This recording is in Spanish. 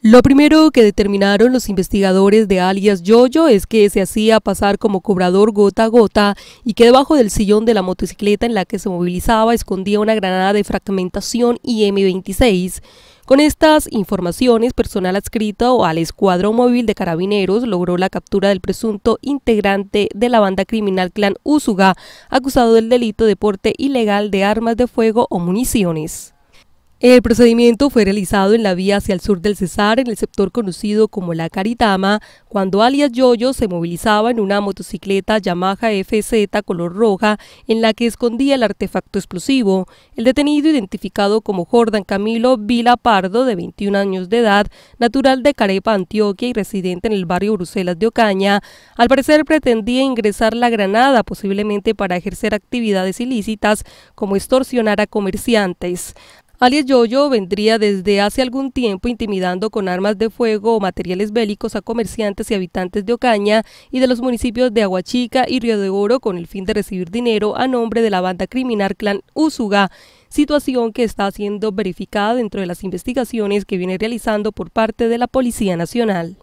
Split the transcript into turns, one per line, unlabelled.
Lo primero que determinaron los investigadores de alias Yoyo es que se hacía pasar como cobrador gota a gota y que debajo del sillón de la motocicleta en la que se movilizaba escondía una granada de fragmentación IM-26. Con estas informaciones, personal adscrito al Escuadrón Móvil de Carabineros logró la captura del presunto integrante de la banda criminal Clan Úsuga, acusado del delito de porte ilegal de armas de fuego o municiones. El procedimiento fue realizado en la vía hacia el sur del Cesar, en el sector conocido como La Caritama, cuando alias Yoyo se movilizaba en una motocicleta Yamaha FZ color roja en la que escondía el artefacto explosivo. El detenido, identificado como Jordan Camilo Vila Pardo, de 21 años de edad, natural de Carepa, Antioquia y residente en el barrio Bruselas de Ocaña, al parecer pretendía ingresar la granada, posiblemente para ejercer actividades ilícitas como extorsionar a comerciantes. Alias Yoyo vendría desde hace algún tiempo intimidando con armas de fuego o materiales bélicos a comerciantes y habitantes de Ocaña y de los municipios de Aguachica y Río de Oro con el fin de recibir dinero a nombre de la banda criminal Clan Úsuga, situación que está siendo verificada dentro de las investigaciones que viene realizando por parte de la Policía Nacional.